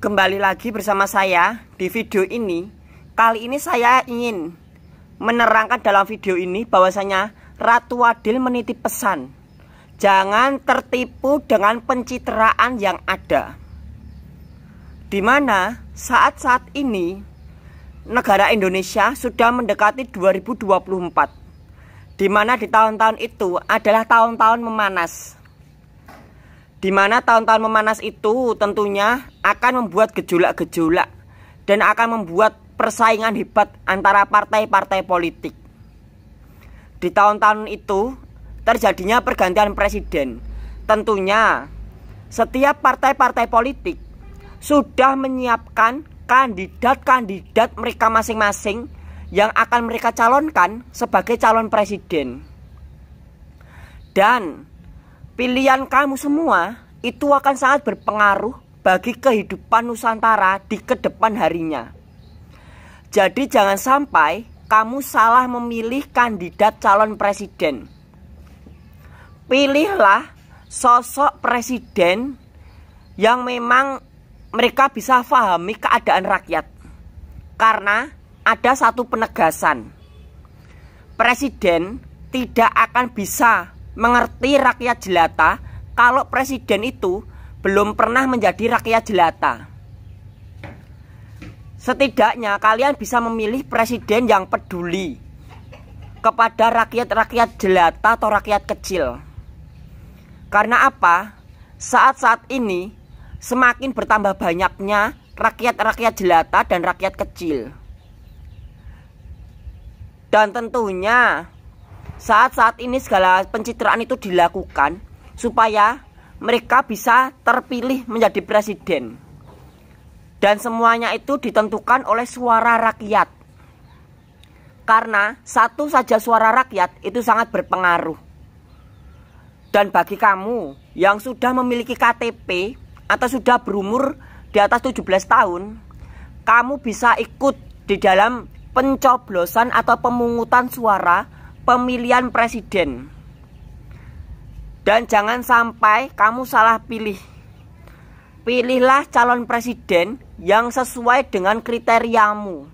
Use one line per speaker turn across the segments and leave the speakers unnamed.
Kembali lagi bersama saya di video ini Kali ini saya ingin menerangkan dalam video ini bahwasanya Ratu Adil meniti pesan Jangan tertipu dengan pencitraan yang ada Dimana saat-saat ini negara Indonesia sudah mendekati 2024 Dimana di tahun-tahun itu adalah tahun-tahun memanas di mana tahun-tahun memanas itu tentunya akan membuat gejolak-gejolak dan akan membuat persaingan hebat antara partai-partai politik. Di tahun-tahun itu terjadinya pergantian presiden. Tentunya setiap partai-partai politik sudah menyiapkan kandidat-kandidat mereka masing-masing yang akan mereka calonkan sebagai calon presiden. Dan Pilihan kamu semua itu akan sangat berpengaruh bagi kehidupan Nusantara di kedepan harinya. Jadi jangan sampai kamu salah memilih kandidat calon presiden. Pilihlah sosok presiden yang memang mereka bisa fahami keadaan rakyat. Karena ada satu penegasan. Presiden tidak akan bisa mengerti rakyat jelata kalau presiden itu belum pernah menjadi rakyat jelata. Setidaknya kalian bisa memilih presiden yang peduli kepada rakyat-rakyat jelata atau rakyat kecil. Karena apa? Saat-saat ini semakin bertambah banyaknya rakyat-rakyat jelata dan rakyat kecil. Dan tentunya saat-saat ini segala pencitraan itu dilakukan supaya mereka bisa terpilih menjadi presiden. Dan semuanya itu ditentukan oleh suara rakyat. Karena satu saja suara rakyat itu sangat berpengaruh. Dan bagi kamu yang sudah memiliki KTP atau sudah berumur di atas 17 tahun, kamu bisa ikut di dalam pencoblosan atau pemungutan suara pemilihan presiden. Dan jangan sampai kamu salah pilih. Pilihlah calon presiden yang sesuai dengan kriteriamu.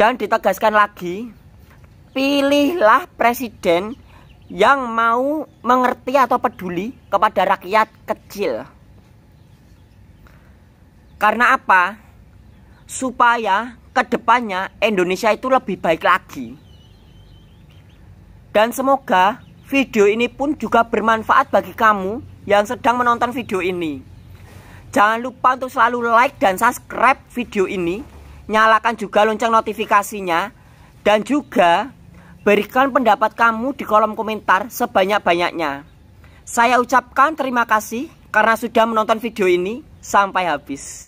Dan ditegaskan lagi, pilihlah presiden yang mau mengerti atau peduli kepada rakyat kecil. Karena apa? Supaya kedepannya Indonesia itu lebih baik lagi. Dan semoga video ini pun juga bermanfaat bagi kamu yang sedang menonton video ini. Jangan lupa untuk selalu like dan subscribe video ini. Nyalakan juga lonceng notifikasinya. Dan juga berikan pendapat kamu di kolom komentar sebanyak-banyaknya. Saya ucapkan terima kasih karena sudah menonton video ini sampai habis.